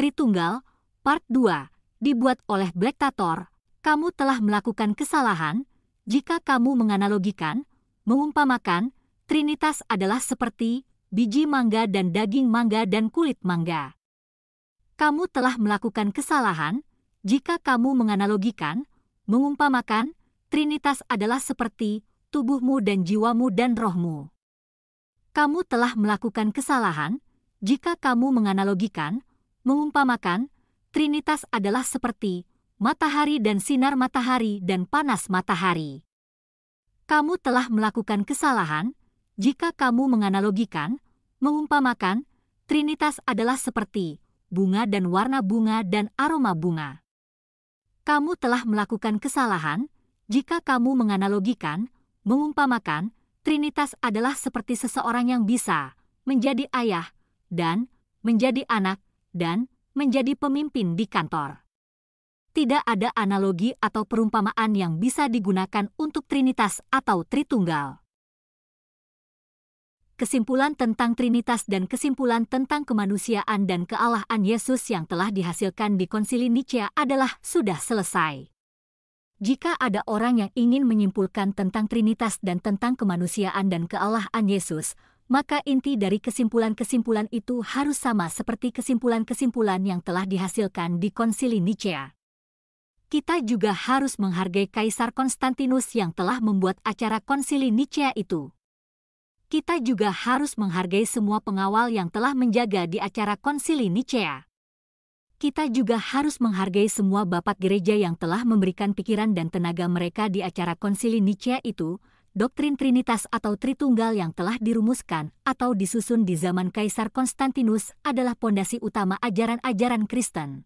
Tritunggal, Part 2, dibuat oleh Black Tator. kamu telah melakukan kesalahan jika kamu menganalogikan, mengumpamakan, Trinitas adalah seperti biji mangga dan daging mangga dan kulit mangga. Kamu telah melakukan kesalahan jika kamu menganalogikan, mengumpamakan, Trinitas adalah seperti tubuhmu dan jiwamu dan rohmu. Kamu telah melakukan kesalahan jika kamu menganalogikan, mengumpamakan Trinitas adalah seperti matahari dan sinar matahari dan panas matahari. Kamu telah melakukan kesalahan jika kamu menganalogikan, mengumpamakan Trinitas adalah seperti bunga dan warna bunga dan aroma bunga. Kamu telah melakukan kesalahan jika kamu menganalogikan, mengumpamakan Trinitas adalah seperti seseorang yang bisa menjadi ayah dan menjadi anak dan menjadi pemimpin di kantor. Tidak ada analogi atau perumpamaan yang bisa digunakan untuk trinitas atau tritunggal. Kesimpulan tentang trinitas dan kesimpulan tentang kemanusiaan dan kealahan Yesus yang telah dihasilkan di konsili Nicea adalah sudah selesai. Jika ada orang yang ingin menyimpulkan tentang Trinitas dan tentang kemanusiaan dan kealahan Yesus, maka inti dari kesimpulan-kesimpulan itu harus sama seperti kesimpulan-kesimpulan yang telah dihasilkan di konsili Nicea. Kita juga harus menghargai Kaisar Konstantinus yang telah membuat acara konsili Nicea itu. Kita juga harus menghargai semua pengawal yang telah menjaga di acara konsili Nicea. Kita juga harus menghargai semua bapak gereja yang telah memberikan pikiran dan tenaga mereka di acara konsili Nicea itu, doktrin Trinitas atau Tritunggal yang telah dirumuskan atau disusun di zaman Kaisar Konstantinus adalah pondasi utama ajaran-ajaran Kristen.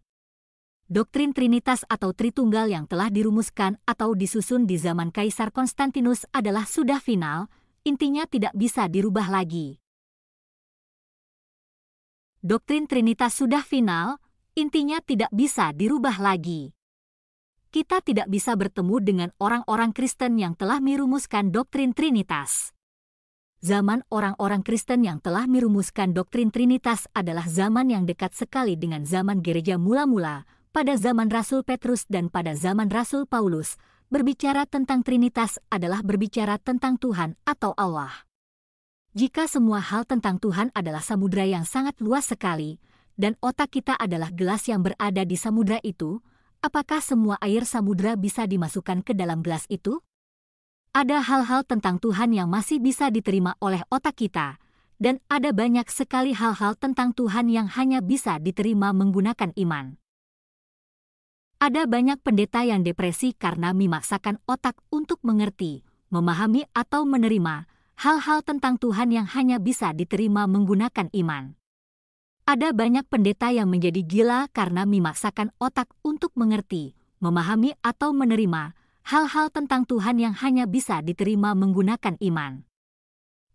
Doktrin Trinitas atau Tritunggal yang telah dirumuskan atau disusun di zaman Kaisar Konstantinus adalah sudah final, intinya tidak bisa dirubah lagi. Doktrin Trinitas sudah final, intinya tidak bisa dirubah lagi kita tidak bisa bertemu dengan orang-orang Kristen yang telah merumuskan doktrin Trinitas. Zaman orang-orang Kristen yang telah merumuskan doktrin Trinitas adalah zaman yang dekat sekali dengan zaman gereja mula-mula, pada zaman Rasul Petrus dan pada zaman Rasul Paulus. Berbicara tentang Trinitas adalah berbicara tentang Tuhan atau Allah. Jika semua hal tentang Tuhan adalah samudera yang sangat luas sekali, dan otak kita adalah gelas yang berada di samudera itu, Apakah semua air samudra bisa dimasukkan ke dalam gelas itu? Ada hal-hal tentang Tuhan yang masih bisa diterima oleh otak kita, dan ada banyak sekali hal-hal tentang Tuhan yang hanya bisa diterima menggunakan iman. Ada banyak pendeta yang depresi karena memaksakan otak untuk mengerti, memahami, atau menerima hal-hal tentang Tuhan yang hanya bisa diterima menggunakan iman. Ada banyak pendeta yang menjadi gila karena memaksakan otak untuk mengerti, memahami atau menerima hal-hal tentang Tuhan yang hanya bisa diterima menggunakan iman.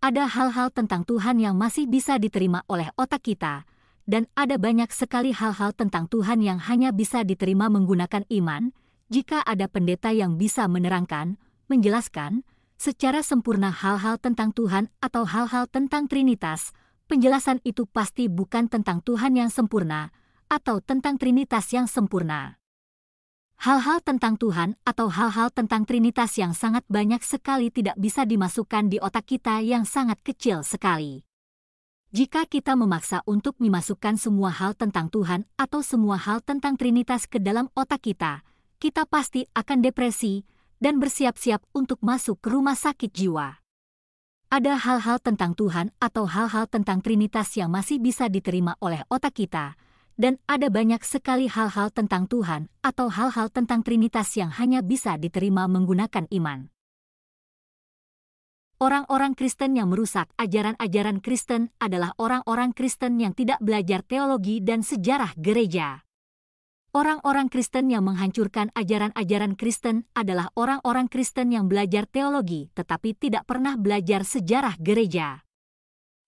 Ada hal-hal tentang Tuhan yang masih bisa diterima oleh otak kita, dan ada banyak sekali hal-hal tentang Tuhan yang hanya bisa diterima menggunakan iman, jika ada pendeta yang bisa menerangkan, menjelaskan, secara sempurna hal-hal tentang Tuhan atau hal-hal tentang Trinitas, penjelasan itu pasti bukan tentang Tuhan yang sempurna atau tentang Trinitas yang sempurna. Hal-hal tentang Tuhan atau hal-hal tentang Trinitas yang sangat banyak sekali tidak bisa dimasukkan di otak kita yang sangat kecil sekali. Jika kita memaksa untuk memasukkan semua hal tentang Tuhan atau semua hal tentang Trinitas ke dalam otak kita, kita pasti akan depresi dan bersiap-siap untuk masuk ke rumah sakit jiwa ada hal-hal tentang Tuhan atau hal-hal tentang Trinitas yang masih bisa diterima oleh otak kita, dan ada banyak sekali hal-hal tentang Tuhan atau hal-hal tentang Trinitas yang hanya bisa diterima menggunakan iman. Orang-orang Kristen yang merusak ajaran-ajaran Kristen adalah orang-orang Kristen yang tidak belajar teologi dan sejarah gereja. Orang-orang Kristen yang menghancurkan ajaran-ajaran Kristen adalah orang-orang Kristen yang belajar teologi tetapi tidak pernah belajar sejarah gereja.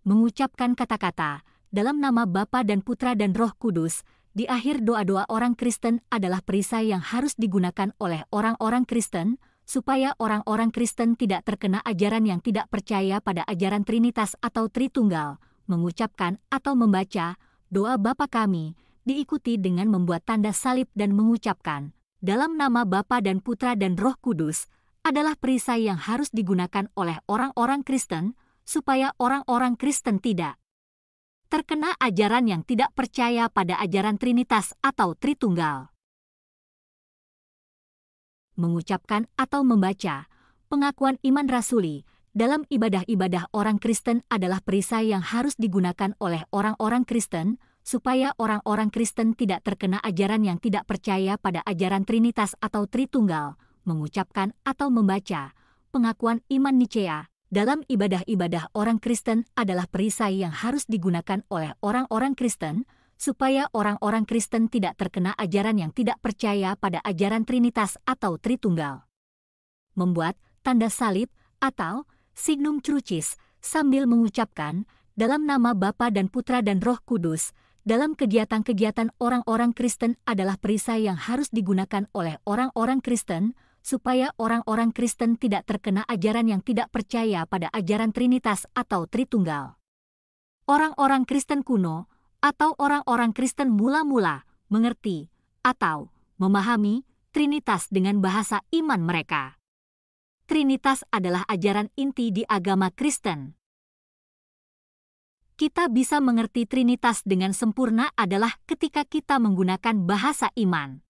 Mengucapkan kata-kata dalam nama Bapa dan Putra dan Roh Kudus, di akhir doa-doa orang Kristen adalah perisai yang harus digunakan oleh orang-orang Kristen supaya orang-orang Kristen tidak terkena ajaran yang tidak percaya pada ajaran Trinitas atau Tritunggal, mengucapkan atau membaca doa Bapa kami diikuti dengan membuat tanda salib dan mengucapkan, dalam nama Bapa dan Putra dan Roh Kudus, adalah perisai yang harus digunakan oleh orang-orang Kristen, supaya orang-orang Kristen tidak terkena ajaran yang tidak percaya pada ajaran Trinitas atau Tritunggal. Mengucapkan atau membaca pengakuan iman rasuli dalam ibadah-ibadah orang Kristen adalah perisai yang harus digunakan oleh orang-orang Kristen supaya orang-orang Kristen tidak terkena ajaran yang tidak percaya pada ajaran Trinitas atau Tritunggal, mengucapkan atau membaca pengakuan iman Nicea dalam ibadah-ibadah orang Kristen adalah perisai yang harus digunakan oleh orang-orang Kristen supaya orang-orang Kristen tidak terkena ajaran yang tidak percaya pada ajaran Trinitas atau Tritunggal. Membuat tanda salib atau signum crucis sambil mengucapkan dalam nama Bapa dan Putra dan Roh Kudus, dalam kegiatan-kegiatan orang-orang Kristen adalah perisai yang harus digunakan oleh orang-orang Kristen supaya orang-orang Kristen tidak terkena ajaran yang tidak percaya pada ajaran Trinitas atau Tritunggal. Orang-orang Kristen kuno atau orang-orang Kristen mula-mula mengerti atau memahami Trinitas dengan bahasa iman mereka. Trinitas adalah ajaran inti di agama Kristen kita bisa mengerti Trinitas dengan sempurna adalah ketika kita menggunakan bahasa iman.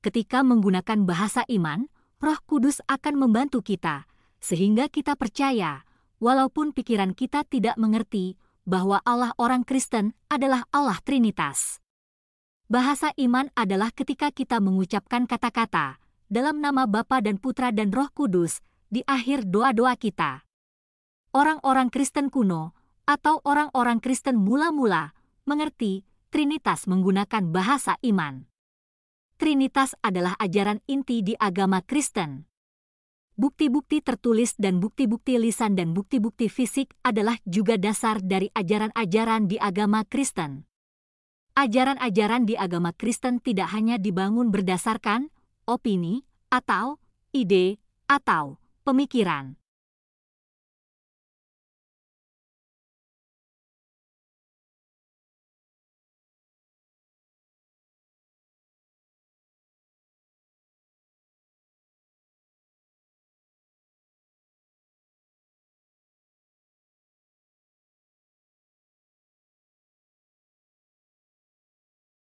Ketika menggunakan bahasa iman, Roh Kudus akan membantu kita, sehingga kita percaya, walaupun pikiran kita tidak mengerti, bahwa Allah orang Kristen adalah Allah Trinitas. Bahasa iman adalah ketika kita mengucapkan kata-kata dalam nama Bapa dan Putra dan Roh Kudus di akhir doa-doa kita. Orang-orang Kristen kuno atau orang-orang Kristen mula-mula, mengerti Trinitas menggunakan bahasa iman. Trinitas adalah ajaran inti di agama Kristen. Bukti-bukti tertulis dan bukti-bukti lisan dan bukti-bukti fisik adalah juga dasar dari ajaran-ajaran di agama Kristen. Ajaran-ajaran di agama Kristen tidak hanya dibangun berdasarkan opini atau ide atau pemikiran